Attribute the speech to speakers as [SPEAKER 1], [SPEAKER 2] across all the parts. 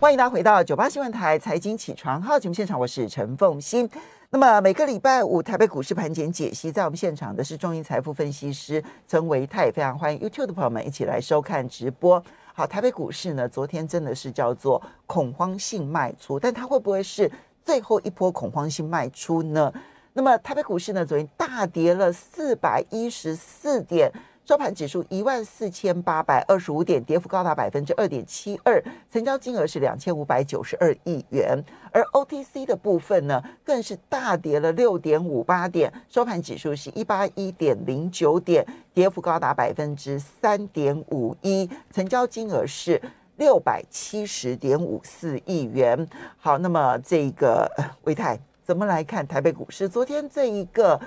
[SPEAKER 1] 欢迎大家回到九八新闻台财经起床号节目现场，我是陈凤欣。那么每个礼拜五台北股市盘前解析，在我们现场的是中银财富分析师陈维泰，非常欢迎 YouTube 的朋友们一起来收看直播。好，台北股市呢，昨天真的是叫做恐慌性卖出，但它会不会是最后一波恐慌性卖出呢？那么台北股市呢，昨天大跌了四百一十四点。收盘指数一万四千八百二十五点，跌幅高达百分之二点七二，成交金额是两千五百九十二亿元。而 OTC 的部分呢，更是大跌了六点五八点，收盘指数是一八一点零九点，跌幅高达百分之三点五一，成交金额是六百七十点五四亿元。好，那么这个魏太怎么来看台北股市？昨天这一个，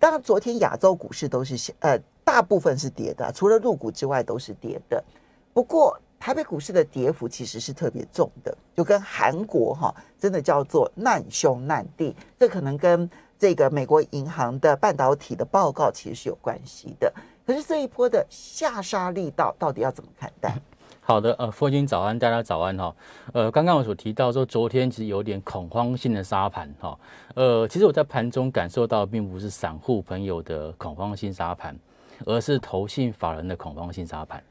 [SPEAKER 1] 当然昨天亚洲股市都是呃。大部分是跌的，除了入股之外都是跌的。不过台北股市的跌幅其实是特别重的，就跟韩国哈，真的叫做难兄难弟。这可能跟这个美国银行的半导体的报告其实是有
[SPEAKER 2] 关系的。
[SPEAKER 1] 可是这一波的下杀力道到底要怎么看待？
[SPEAKER 2] 好的，呃，傅君早安，大家早安哈。呃，刚刚我所提到说，昨天其实有点恐慌性的沙盘哈。呃，其实我在盘中感受到，并不是散户朋友的恐慌性沙盘。而是投信法人的恐慌性沙盘，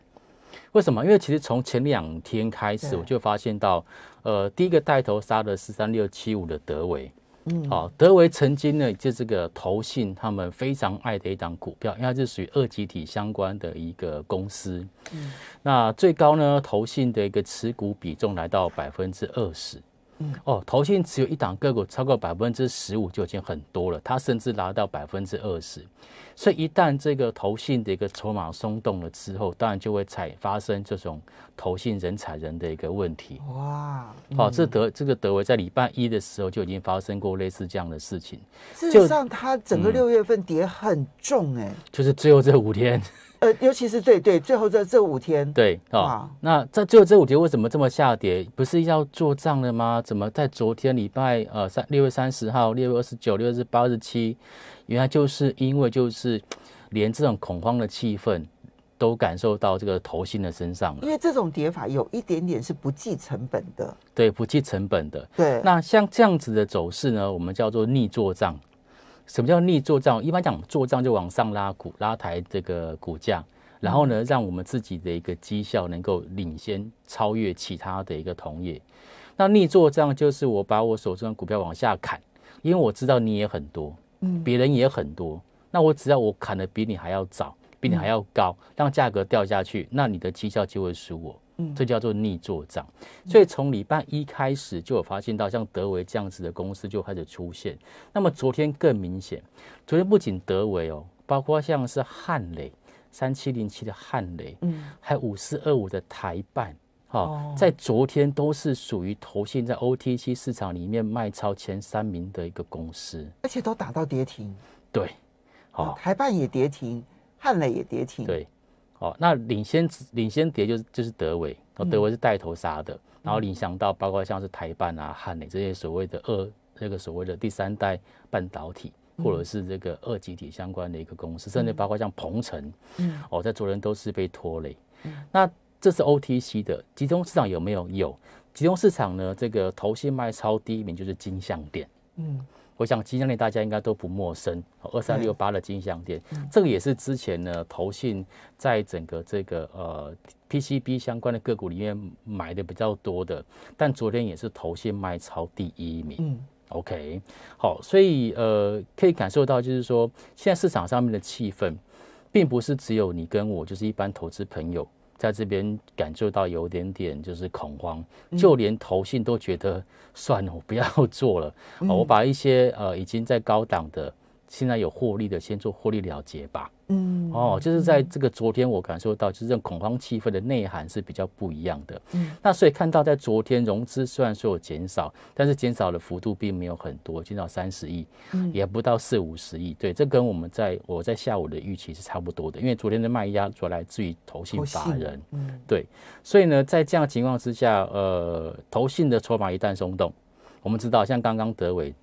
[SPEAKER 2] 为什么？因为其实从前两天开始，我就发现到，呃，第一个带头杀的四三六七五的德维，嗯，好，德维曾经呢，就这个投信他们非常爱的一档股票，因为它是属于二级体相关的一个公司，那最高呢，投信的一个持股比重来到百分之二十。哦，投信持有一档个股超过百分之十五就已经很多了，他甚至拿到百分之二十，所以一旦这个投信的一个筹码松动了之后，当然就会采发生这种投信人踩人的一个问题。哇，好，这德这个德维在礼拜一的时候就已经发生过类似这样的事情。事实上，它整个六
[SPEAKER 1] 月份跌很重，哎，
[SPEAKER 2] 就是最后这五天。
[SPEAKER 1] 呃，尤其是最对，最后这这五天，对，
[SPEAKER 2] 哦，那在最后这五天为什么这么下跌？不是要做账了吗？怎么在昨天礼拜呃三六月三十号、六月二十九、六月八日、七，原来就是因为就是连这种恐慌的气氛都感受到这个投信的身上了。
[SPEAKER 1] 因为这种跌法有一点点是不计成本的，
[SPEAKER 2] 对，不计成本的。对，那像这样子的走势呢，我们叫做逆做账。什么叫逆做账？一般讲做账就往上拉股、拉抬这个股价，然后呢，让我们自己的一个绩效能够领先、超越其他的一个同业。那逆做账就是我把我手中的股票往下砍，因为我知道你也很多，嗯，别人也很多。那我只要我砍的比你还要早，比你还要高，让价格掉下去，那你的绩效就会输我。这叫做逆做账，所以从礼拜一开始就有发现到像德维这样子的公司就开始出现。那么昨天更明显，昨天不仅德维哦，包括像是汉雷三七零七的汉雷，嗯，还有五四二五的台办，哦，在昨天都是属于投信在 OTC 市场里面卖超前三名的一个公司，而且
[SPEAKER 1] 都打到跌停。
[SPEAKER 2] 对，好，台办也跌停，汉雷也跌停。对。哦，那领先领先跌就是就是德哦，德维是带头杀的，然后影响到包括像是台半啊、汉磊这些所谓的二那个所谓的第三代半导体，或者是这个二级体相关的一个公司，甚至包括像鹏城，嗯，哦，在昨天都是被拖累。那这是 OTC 的集中市场有没有？有集中市场呢？这个头先卖超第一名就是金相店，嗯。我想金项链大家应该都不陌生，二三六八的金项链，这个也是之前呢投信在整个这个呃 PCB 相关的个股里面买的比较多的，但昨天也是投信卖超第一名。嗯，OK，好，所以呃可以感受到就是说现在市场上面的气氛，并不是只有你跟我，就是一般投资朋友。在这边感觉到有点点就是恐慌，就连投信都觉得算了，我不要做了。我把一些呃已经在高档的。现在有获利的，先做获利了结吧。嗯，哦，就是在这个昨天，我感受到就是这恐慌气氛的内涵是比较不一样的。嗯，那所以看到在昨天融资虽然说有减少，但是减少的幅度并没有很多，减少三十亿，也不到四五十亿。对，这跟我们在我在下午的预期是差不多的，因为昨天的卖压主要来自于投信法人。嗯，对，所以呢，在这样情况之下，呃，投信的筹码一旦松动，我们知道像刚刚德伟。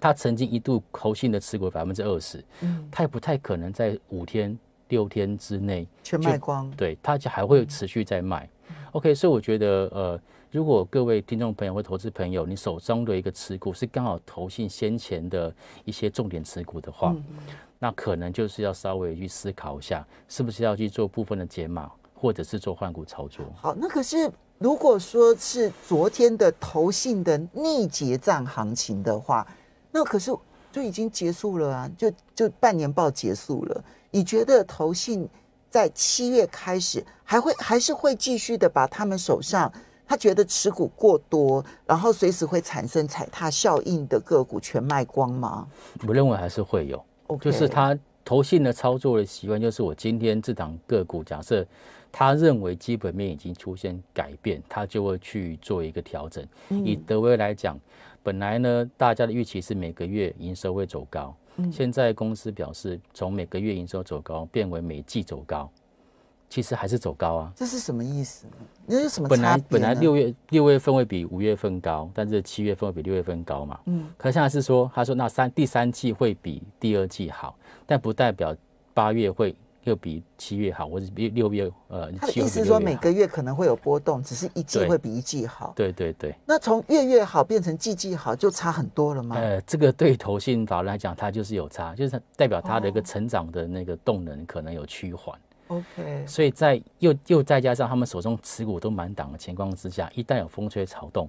[SPEAKER 2] 他曾经一度投信的持股百分之二十，嗯，他也不太可能在五天六天之内全卖光，对，他就还会持续在卖。OK，所以我觉得，呃，如果各位听众朋友或投资朋友，你手中的一个持股是刚好投信先前的一些重点持股的话，那可能就是要稍微去思考一下，是不是要去做部分的解码，或者是做换股操作。
[SPEAKER 1] 好，那可是如果说是昨天的投信的逆结账行情的话。那可是就已经结束了啊，就就半年报结束了。你觉得投信在七月开始还会还是会继续的把他们手上他觉得持股过多，然后随时会产生踩踏效应的
[SPEAKER 2] 个股全卖光吗？我认为还是会有，就是他投信的操作的习惯，就是我今天这档个股，假设他认为基本面已经出现改变，他就会去做一个调整。以德威来讲。本来呢，大家的预期是每个月营收会走高，现在公司表示从每个月营收走高变为每季走高，其实还是走高啊。这是什
[SPEAKER 1] 么意思？那有什么？本来本来六月
[SPEAKER 2] 六月份会比五月份高，但是七月份会比六月份高嘛。嗯，可现在是说，他说那三第三季会比第二季好，但不代表八月会。又比七月好，或者比六月呃，他的意思说每个月可能会
[SPEAKER 1] 有波动，只
[SPEAKER 2] 是一季会比一季好。对对对。那从月月好变成季季好，就差很多了吗？呃，这个对法人来讲，它就是有差，就是代表它的一个成长的那个动能可能有趋缓。OK。所以在又又再加上他们手中持股都满档的情况之下，一旦有风吹草动，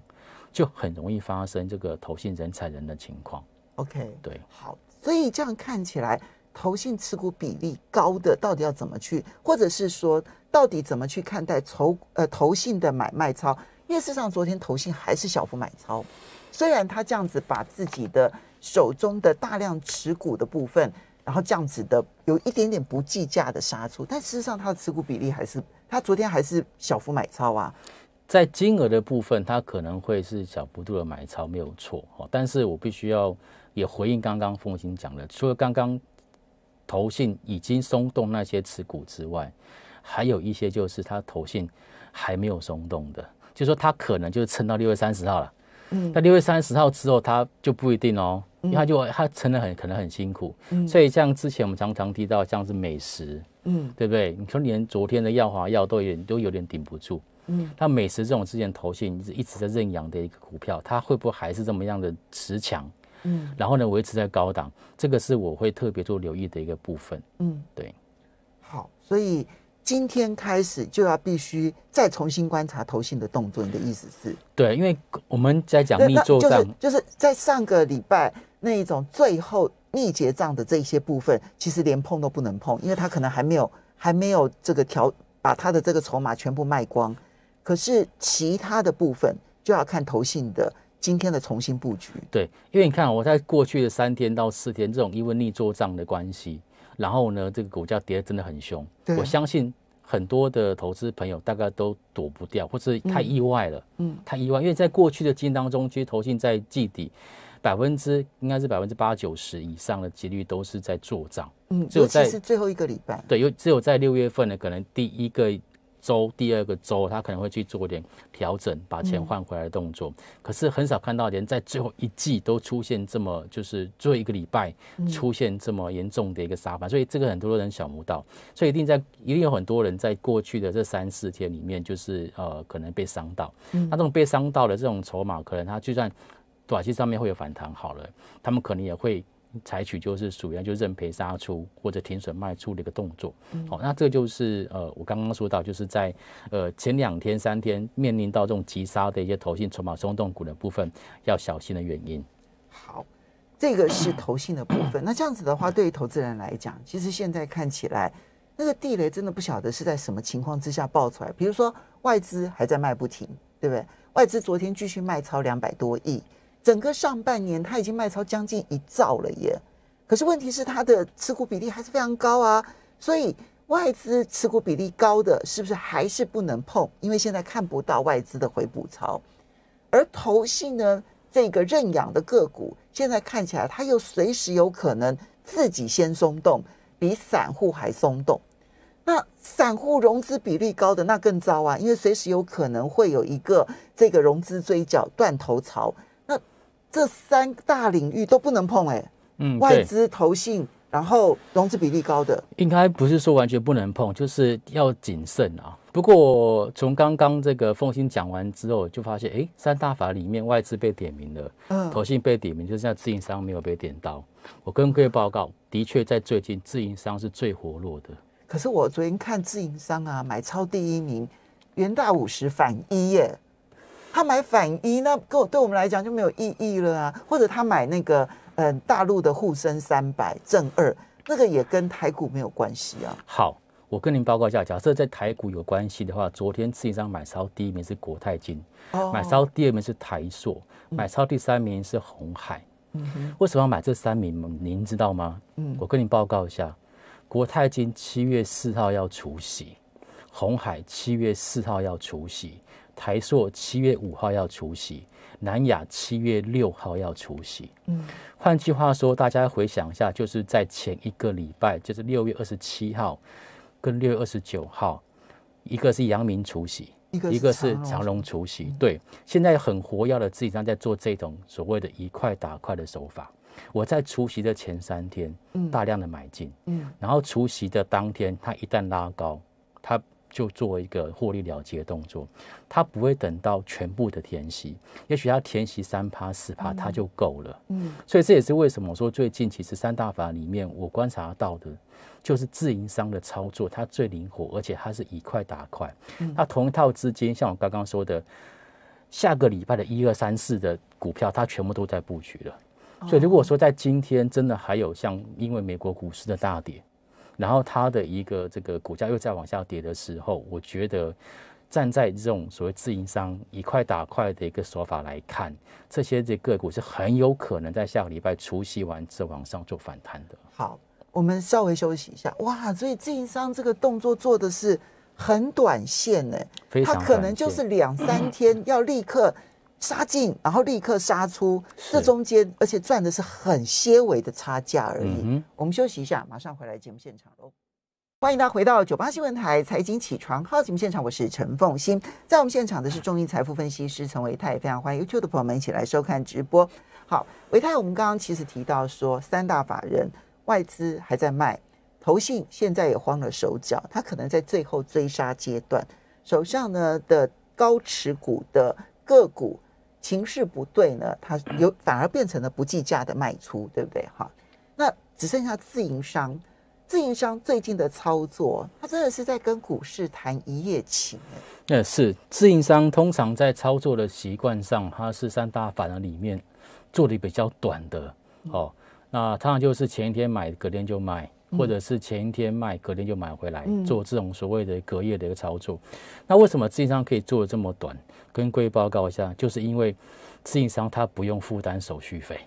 [SPEAKER 2] 就很容易发生这个投信人踩人的情况。OK，对。好，
[SPEAKER 1] 所以这样看起来。投信持股比例高的到底要怎么去，或者是说到底怎么去看待投呃投信的买卖超？因为事实上昨天投信还是小幅买超，虽然他这样子把自己的手中的大量持股的部分，然后这样子的有一点点不
[SPEAKER 2] 计价的杀出，但事实上他的持股比例还是他昨天还是小幅买超啊。在金额的部分，他可能会是小幅度的买超没有错哈，但是我必须要也回应刚刚凤心讲的，除了刚刚。头信已经松动那些持股之外，还有一些就是它头信还没有松动的，就说它可能就撑到六月三十号了。嗯，那六月三十号之后它就不一定哦，因为它就他撑得很可能很辛苦。嗯，所以像之前我们常常提到像是美食，嗯，对不对？你说连昨天的药华药都有都有点顶不住。嗯，那美食这种之前投信一直一直在认养的一个股票，它会不会还是这么样的持强？嗯，然后呢，维持在高档，这个是我会特别做留意的一个部分。嗯，对，
[SPEAKER 1] 好，所以今天开始就要必须再重新观察投信的动作。你的意思是？对，因为我们在讲密做账，就是在上个礼拜那一种最后逆结账的这些部分，其实连碰都不能碰，因为他可能还没有还没有这个调，把他的这个筹码全部卖光。可是其他的部分就要看投信的。今天的重新布局，
[SPEAKER 2] 对，因为你看我在过去的三天到四天，这种因为逆做账的关系，然后呢，这个股价跌的真的很凶。我相信很多的投资朋友大概都躲不掉，或是太意外了，嗯，太意外，因为在过去的经验当中，其实投信在季底，百分之应该是百分之八九十以上的几率都是在做账，嗯，只有在最后一个礼拜，对，有只有在六月份呢，可能第一个。周第二个周，他可能会去做点调整，把钱换回来的动作。可是很少看到连在最后一季都出现这么，就是最后一个礼拜出现这么严重的一个杀盘，所以这个很多人想不到。所以一定在一定有很多人在过去的这三四天里面，就是呃可能被伤到。那这种被伤到的这种筹码，可能他就算短期上面会有反弹，好了，他们可能也会。采取就是属于就认赔杀出或者停损卖出的一个动作，好，那这就是呃我刚刚说到就是在呃前两天三天面临到这种急杀的一些投性筹码松动股的部分要小心的原因。好，
[SPEAKER 1] 这个是投信的部分。那这样子的话，对于投资人来讲，其实现在看起来那个地雷真的不晓得是在什么情况之下爆出来，比如说外资还在卖不停，对不对？外资昨天继续卖超两百多亿。整个上半年，它已经卖超将近一兆了耶，可是问题是它的持股比例还是非常高啊，所以外资持股比例高的，是不是还是不能碰？因为现在看不到外资的回补潮，而投信呢，这个认养的个股，现在看起来它又随时有可能自己先松动，比散户还松动。那散户融资比例高的那更糟啊，因为随时有可能会有一个这个融资追缴断头潮。这三大领域都不能碰哎，嗯，外资投信，然后融资比例高的，
[SPEAKER 2] 应该不是说完全不能碰，就是要谨慎啊。不过从刚刚这个凤欣讲完之后，就发现哎，三大法里面外资被点名了，嗯，投信被点名，就是像自营商没有被点到。我跟各位报告，的确在最近自营商是最活络的。
[SPEAKER 1] 可是我昨天看自营商啊，买超第一名，元大五十反一耶。他买反一，那跟对我们来讲就没有意义了啊。或者他买那个，嗯，大陆的沪深三百正二，那个也跟台股没有关系
[SPEAKER 2] 啊。好，我跟您报告一下，假设在台股有关系的话，昨天市金上买超第一名是国泰金，买超第二名是台塑，买超第三名是红海。为什么买这三名？您知道吗？嗯，我跟您报告一下，国泰金七月四号要除息，红海七月四号要除息。台硕七月五号要出席，南亚七月六号要出席。嗯，换句话说，大家回想一下，就是在前一个礼拜，就是六月二十七号跟六月二十九号，一个是阳明出席，一个是长荣出席。对，现在很活跃的，自己上在做这种所谓的“一块打块”的手法。我在出席的前三天，大量的买进，嗯，然后出席的当天，它一旦拉高，它。就做一个获利了结动作，他不会等到全部的填息，也许他填息三趴四趴他就够了。嗯，所以这也是为什么我说最近其实三大法里面我观察到的，就是自营商的操作它最灵活，而且它是以块打块。那同一套资金，像我刚刚说的，下个礼拜的一二三四的股票，它全部都在布局了。所以如果说在今天真的还有像因为美国股市的大跌。然后它的一个这个股价又在往下跌的时候，我觉得站在这种所谓自营商一块打块的一个手法来看，这些这个股是很有可能在下个礼拜除夕完之后往上做反弹的。好，
[SPEAKER 1] 我们稍微休息一下。哇，所以自营商这个动作做的是很短线诶，它可能就是两三天要立刻。杀进，然后立刻杀出，这中间而且赚的是很些微的差价而已。我们休息一下，马上回来节目现场。哦，欢迎大家回到九八新闻台财经起床号节目现场，我是陈凤欣，在我们现场的是中银财富分析师陈维泰，非常欢迎优秀的朋友们一起来收看直播。好，维泰，我们刚刚其实提到说，三大法人外资还在卖，投信现在也慌了手脚，他可能在最后追杀阶段，手上呢的高持股的个股。形势不对呢，它有反而变成了不计价的卖出，对不对？哈，那只剩下自营商，自营商最近的操作，它真的是在跟股市谈一夜情。
[SPEAKER 2] 那是自营商通常在操作的习惯上，它是三大反而里面做的比较短的，哦，那他就是前一天买隔天就卖。或者是前一天卖，隔天就买回来做这种所谓的隔夜的一个操作。那为什么自营商可以做的这么短？跟各位报告一下，就是因为自营商他不用负担手续费。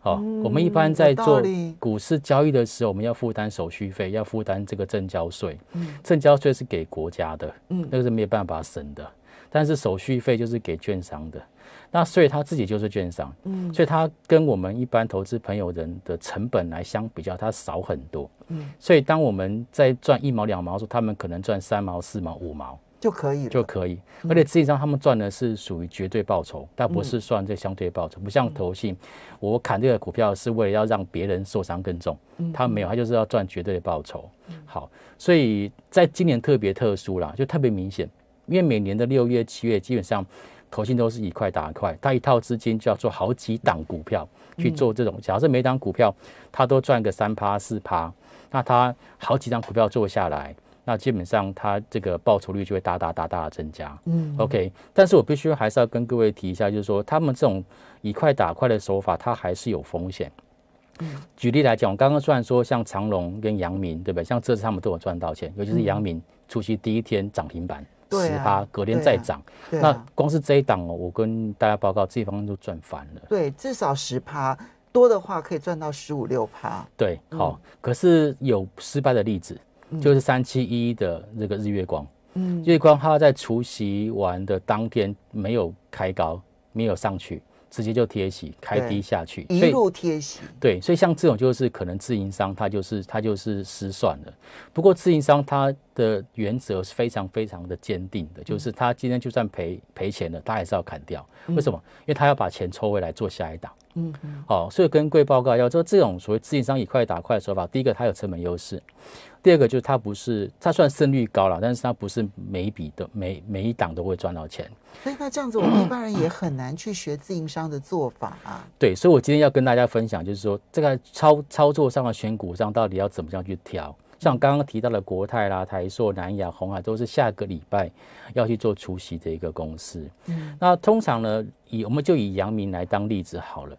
[SPEAKER 2] 好，我们一般在做股市交易的时候，我们要负担手续费，要负担这个证交税。嗯，证交税是给国家的，嗯，那个是没有办法省的。但是手续费就是给券商的。那所以他自己就是券商，嗯，所以他跟我们一般投资朋友人的成本来相比较，他少很多，嗯，所以当我们在赚一毛两毛的时候，他们可能赚三毛四毛五毛就可以了，就可以，而且实际上他们赚的是属于绝对报酬，但不是算这相对报酬，不像投信，我砍这个股票是为了要让别人受伤更重，嗯，他没有，他就是要赚绝对的报酬，好，所以在今年特别特殊啦，就特别明显，因为每年的六月七月基本上。投信都是一块打一块，他一套资金就要做好几档股票去做这种。假设每档股票他都赚个三趴四趴，那他好几张股票做下来，那基本上他这个报酬率就会大大大大的增加。嗯，OK。但是我必须还是要跟各位提一下，就是说他们这种以快打快的手法，它还是有风险。嗯，举例来讲，我刚刚虽然说像长隆跟杨明，对不对？像这次他们都有赚到钱，尤其是杨明出席第一天涨停板。十趴隔天再涨，那光是这一档哦，我跟大家报告，这一方就赚翻了。
[SPEAKER 1] 对，至少十趴，多的话可以赚到十五六趴。
[SPEAKER 2] 对，好，可是有失败的例子，就是三七一的这个日月光，日月光它在除夕完的当天没有开高，没有上去。直接就贴息，开低下去，一路贴息。对，所以像这种就是可能自营商他就是他就是失算了。不过自营商他的原则是非常非常的坚定的，就是他今天就算赔赔钱了，他还是要砍掉。为什么？因为他要把钱抽回来做下一档。嗯好，所以跟贵报告要说这种所谓自营商一块打块的说法，第一个他有成本优势。第二个就是它不是，它算胜率高了，但是它不是每一笔都每每一档都会赚到钱。
[SPEAKER 1] 所以那这样子，我们一般人也很难去学自营商的做法啊。
[SPEAKER 2] 对，所以，我今天要跟大家分享，就是说这个操操作上的选股上，到底要怎么样去调。像刚刚提到的国泰啦、台硕、南亚、红海，都是下个礼拜要去做出席的一个公司。嗯，那通常呢，以我们就以阳明来当例子好了。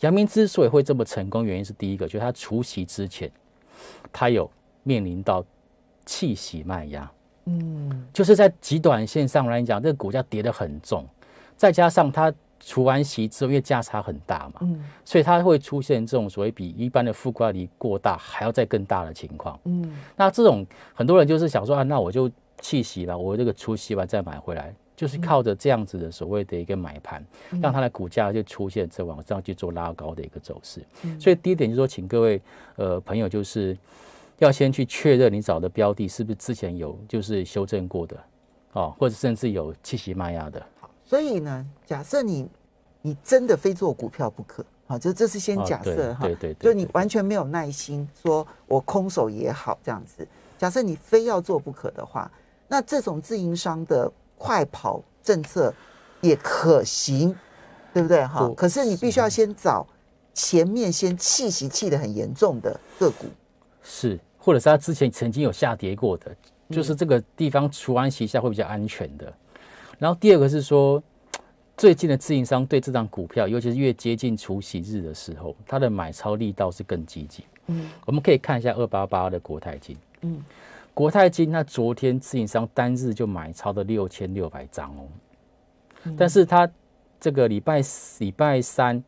[SPEAKER 2] 阳明之所以会这么成功，原因是第一个就是他出席之前，他有。面临到气息卖压，嗯，就是在极短线上来讲，这个股价跌得很重，再加上它除完息之后，因为价差很大嘛，嗯，所以它会出现这种所谓比一般的负挂离过大还要再更大的情况，嗯，那这种很多人就是想说啊，那我就气息了，我这个出息完再买回来，就是靠着这样子的所谓的一个买盘，让它的股价就出现在往上去做拉高的一个走势，所以第一点就是说，请各位呃朋友就是。要先去确认你找的标的是不是之前有就是修正过的哦，或者甚至有气息卖压的。
[SPEAKER 1] 所以呢，假设你你真的非做股票不可，好，就这是先假设哈，对对就你完全没有耐心，说我空手也好这样子。假设你非要做不可的话，那这种自营商的快跑政策也可行，对不对？好，可是你必须要先找
[SPEAKER 2] 前面先气息气的很严重的个股，是。或者是他之前曾经有下跌过的，就是这个地方除完息下会比较安全的。然后第二个是说，最近的自营商对这张股票，尤其是越接近除息日的时候，它的买超力道是更积极。嗯，我们可以看一下二八八的国泰金。嗯，国泰金那昨天自营商单日就买超的六千六百张哦。嗯。但是它这个礼拜礼拜三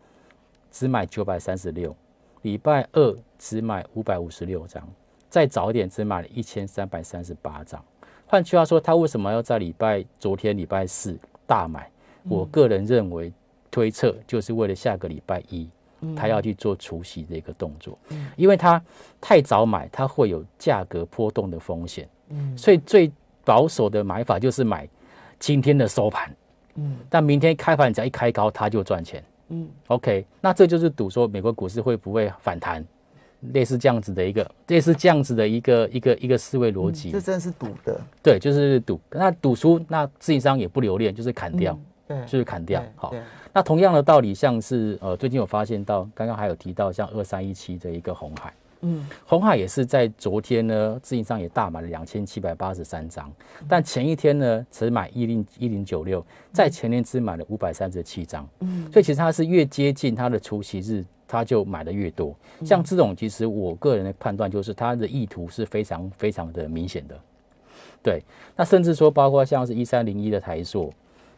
[SPEAKER 2] 只买九百三十六，礼拜二只买五百五十六张。再早一点只买了一千三百三十八张。换句话说，他为什么要在礼拜昨天礼拜四大买？我个人认为，推测就是为了下个礼拜一，他要去做除夕这个动作。嗯，因为他太早买，他会有价格波动的风险。嗯，所以最保守的买法就是买今天的收盘。嗯，但明天开盘，只要一开高，他就赚钱。嗯，OK，那这就是赌说美国股市会不会反弹？类似这样子的一个，类似这样子的一个一个一个思维逻辑，这真的是赌的，对，就是赌。那赌输，那自营商也不留恋，就是砍掉，对，就是砍掉。好，那同样的道理，像是呃，最近有发现到，刚刚还有提到，像二三一七的一个红海，嗯，红海也是在昨天呢，自营商也大买了两千七百八十三张，但前一天呢，只买一零一零九六，在前天只买了五百三十七张，嗯，所以其实它是越接近它的除夕日。他就买的越多，像这种其实我个人的判断就是他的意图是非常非常的明显的。对，那甚至说包括像是一三零一的台硕，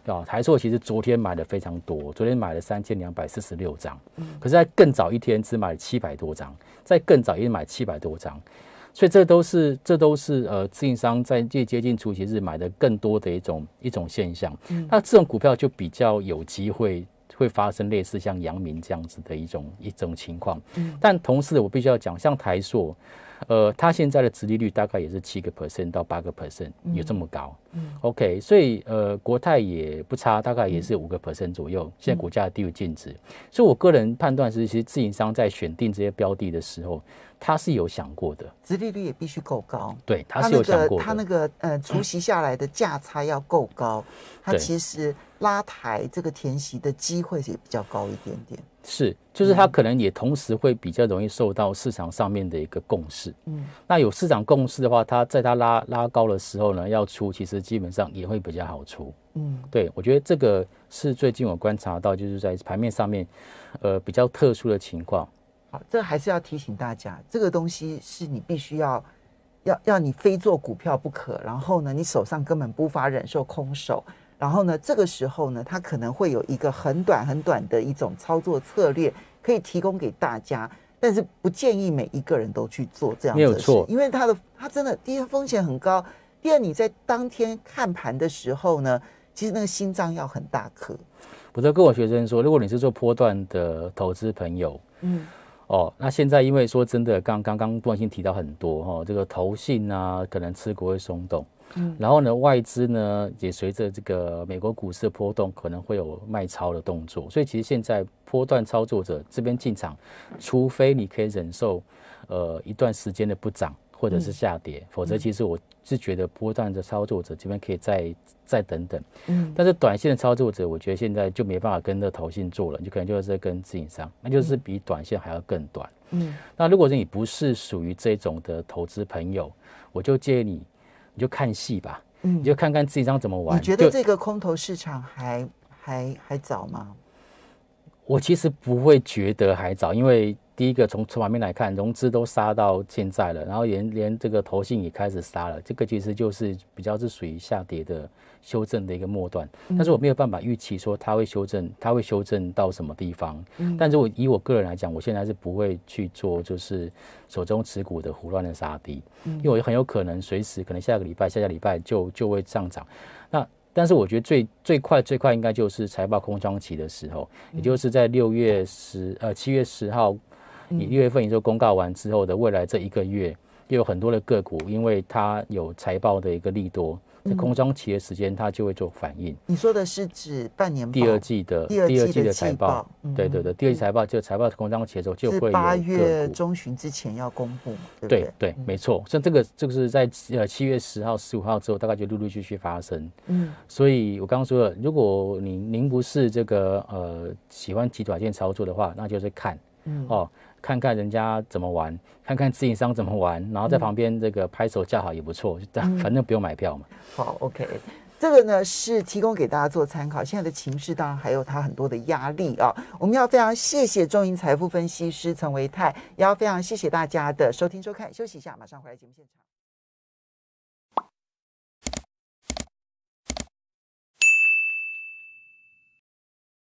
[SPEAKER 2] 啊，台硕其实昨天买的非常多，昨天买了三千两百四十六张，可是在更早一天只买了七百多张，在更早一天买七百多张，所以这都是这都是呃，自营商在越接近初期日买的更多的一种一种现象。嗯，那这种股票就比较有机会。会发生类似像阳明这样子的一种一种情况，但同时我必须要讲，像台塑。呃，它现在的殖利率大概也是七个 percent 到八个 percent，有这么高。嗯，OK，所以呃，国泰也不差，大概也是五个 percent 左右。现在股价低于净值，所以我个人判断是，其实自营商在选定这些标的的时候，他是有想过的，殖利率也必须够高。对，他那个他、那
[SPEAKER 1] 个呃，除息下来的价差要够高，他其实拉抬这个填息的机会也比较高一点点。
[SPEAKER 2] 是，就是它可能也同时会比较容易受到市场上面的一个共识，嗯，那有市场共识的话，它在它拉拉高的时候呢，要出，其实基本上也会比较好出，嗯，对我觉得这个是最近我观察到，就是在盘面上面，呃，比较特殊的情况。
[SPEAKER 1] 好，这还是要提醒大家，这个东西是你必须要要要你非做股票不可，然后呢，你手上根本无法忍受空手。然后呢，这个时候呢，他可能会有一个很短很短的一种操作策略可以提供给大家，但是不建议每一个人都去做这样的事，因为他的他真的第一风险很高，第二你在当天看盘的时候呢，其实那个心脏要很大颗。
[SPEAKER 2] 我都跟我学生说，如果你是做波段的投资朋友，嗯，哦，那现在因为说真的，刚刚刚段新提到很多哈，这个投信啊，可能持股会松动。然后呢，外资呢也随着这个美国股市的波动，可能会有卖超的动作。所以其实现在波段操作者这边进场，除非你可以忍受呃一段时间的不涨或者是下跌，否则其实我是觉得波段的操作者这边可以再再等等。嗯，但是短线的操作者，我觉得现在就没办法跟着投信做了，你可能就是在跟自营商，那就是比短线还要更短。嗯，那如果说你不是属于这种的投资朋友，我就建议你。你就看戏吧，你就看看自己样怎么玩。你觉得这
[SPEAKER 1] 个空头市场还还还早吗？
[SPEAKER 2] 我其实不会觉得还早，因为。第一个从筹码面来看，融资都杀到现在了，然后连连这个投信也开始杀了，这个其实就是比较是属于下跌的修正的一个末端。但是我没有办法预期说它会修正，它会修正到什么地方。嗯。但是，我以我个人来讲，我现在是不会去做就是手中持股的胡乱的杀低，因为我很有可能随时可能下个礼拜、下下礼拜就就会上涨。那但是我觉得最最快最快应该就是财报空窗期的时候，也就是在六月十呃七月十号。你六月份你就公告完之后的未来这一个月，又有很多的个股，因为它有财报的一个利多，在空窗期的时间，它就会做反应。你说的是指半年第二季的第二季的财报，对对对，第二季财报就财报空窗期的时候就会八月
[SPEAKER 1] 中旬之前要公布，对
[SPEAKER 2] 对？没错。像这个，这个是在呃七月十号、十五号之后，大概就陆陆续续发生。嗯，所以我刚刚说了，如果您您不是这个呃喜欢急短线操作的话，那就是看哦。看看人家怎么玩，看看自营商怎么玩，然后在旁边这个拍手叫好也不错，就这样，反正不用买票嘛。好，OK，
[SPEAKER 1] 这个呢是提供给大家做参考。现在的情势当然还有它很多的压力啊，我们要非常谢谢中银财富分析师陈维泰，也要非常谢谢大家的收听收看。休息一下，马上回来节目现场。